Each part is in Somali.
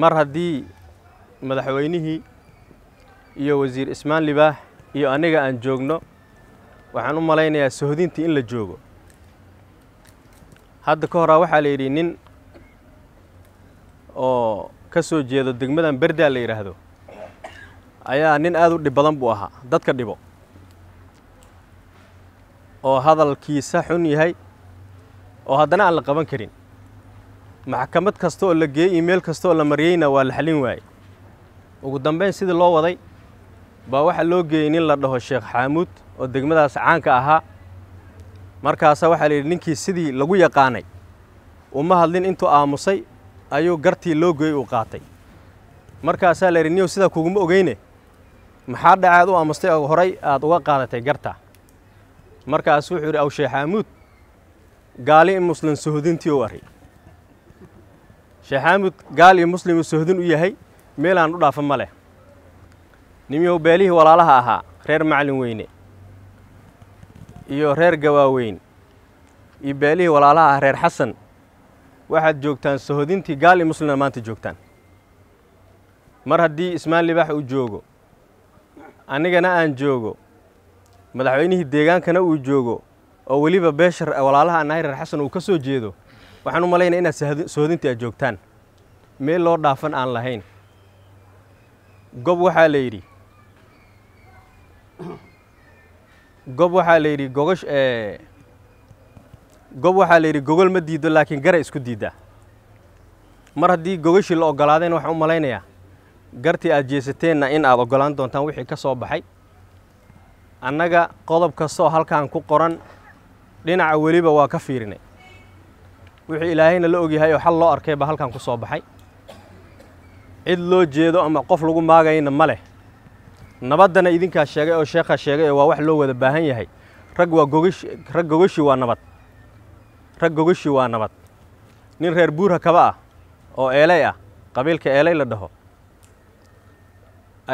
mar haddii madaxweynihii iyo wasiir ismaan libaax iyo aniga aan joogno waxaan u malaynayaa sohdintii in la joogo hadda ka horaa ah waxaa la yidhi nin oo ka soo jeedo degmadan berdaa la yidhaahdo ayaa nin aada u dhib badan buu ahaa dadka dhibo oo hadalkiisa xun yahay oo haddana aan la qaban karin maxkamad kasta oo la geeyey iyo meel kasta oo la mariyeyna waa la xalin waayey ugu dambayn sidii loo waday baa waxaa loo geeyey nin la dhaho sheekh xaamuud oo degmadaas caanka ahaa markaasaa waxaa la yidhi ninkii sidii lagu yaqaanay uma hadlin intuu aamusay ayuu gartii loo geeyey uu qaatay markaasaa la yidhi niyow sidaa kuguma ogeyne maxaa aad u aamustay oo horay aad uga qaadatay garta markaas wuxuu yidhi aw sheekh xaamuud gaali in muslim suhudintii ou array sheekh xaamud gaal iyo muslim uu sohdin u yahay meel aan u dhaafa ma leh nimyow beelihii walaalaha ahaa reer macalin weyne iyo reer gawaaweyn iyo beelihii walaalaha ahaa reer xasan waxaad joogtaan sohodintii gaal iyo muslimna maanta joogtaan mar haddii ismaan libaax uu joogo annigana aan joogo madaxweynihii deegaankana uu joogo oo weliba beeshar walaalaha annahay reer xasan uu ka soo jeedo waxaan u malaynaya inaad soodinta aad joogtaan meel loo dhaafan aan lahayn gob waxaa la yidhi gob waxaa la yidhi gogosh gob waxaa la yidhi gogol ma diido laakiin gara isku diidda mar haddii gogoshii la oggolaadeen waxaan u malaynayaa gartii aad jeesateenna in aad oggolaan doontaan wixii ka soo baxay annaga qodob kastoo halkan ku qoran dhinaca weliba waa ka fiirinay wixii ilaahayna la ogyahay oo xal loo arkay baa halkan ku soo baxay cid loo jeedo ama qof lagu maagayna ma leh nabaddana idinkaa sheegay oo sheekhaa sheegay oo waa wax loo wada baahan yahay rag waa gogash rag gogashi waa nabad rag gogashi waa nabad nin reer buurha kaba ah oo eelay ah qabiilka eelay la dhaho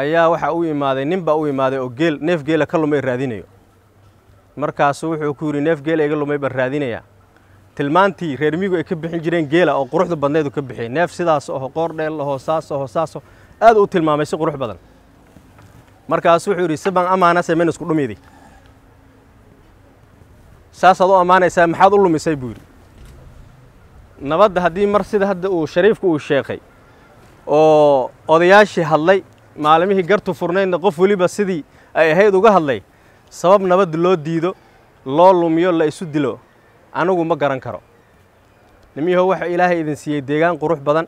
ayaa waxaa u imaaday nin baa u imaaday oo geel neef geela ka lumay raadinayo markaasu wuxuu ku yidhi neef geela iga lumay baan raadinayaa tilmaantii reer miyigu ay ka bixin jireen geela oo quruxda badneedu ka bixiyey neef sidaas aho qoordheel aho saas aho saas aad u tilmaamay si qurux badan markaas wuxuu yidhi siban amaanase men isku dhumiday saasaad u ammaanaysaa maxaad u lumisay buu yidhi nabadda haddii mar sida hadda uu shariifku uu sheekay oo odayaashii hadlay maalimihii gartu furnaydna qof weliba sidii ay ahayd uga hadlay sabab nabad loo diido loo lumiyo la isu dilo anigu ma garan karo nimiyaho waxa ilaahay idin siiyey deegaan qurux badan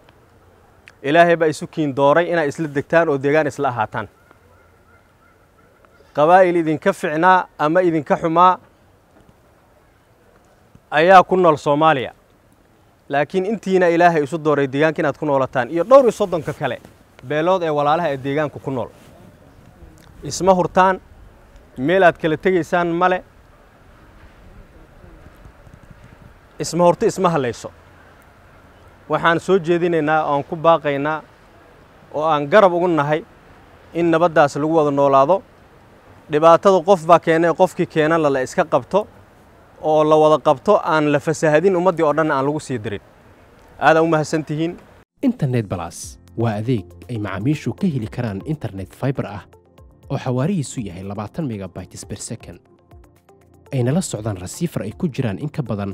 ilaahay baa isu kiin dooray inaad isla degtaan oo deegaan isla ahaataan qabaa'il idinka ficnaa ama idinka xumaa ayaa ku nool soomaaliya laakiin intiina ilaahay isu dooray deegaanka inaad ku noolataan iyo dhowr iyo soddonka kale beelood ee walaalaha ee deegaanka ku nool isma hurtaan meel aad kala tegaysaan male isma horto isma hallayso waxaan soo jeedinaynaa oo ku baaqaynaa oo aan garab ugu nahay in nabaddaas lagu wada noolaado dhibaatada qof baa keenee qofkii keenanla la iska qabto oo la wada qabto aan la fasaahadin ummaddii oo dhan aan lagu sii dirin aadaan u mahadsan tihiin internet balas waa adeeg ay macaamiishu ka heli karaan internet faibar ah oo xawaarihiisu yahay labaatan megabayts bersekon ayna la socdaan rasiifar ay ku jiraan in ka badan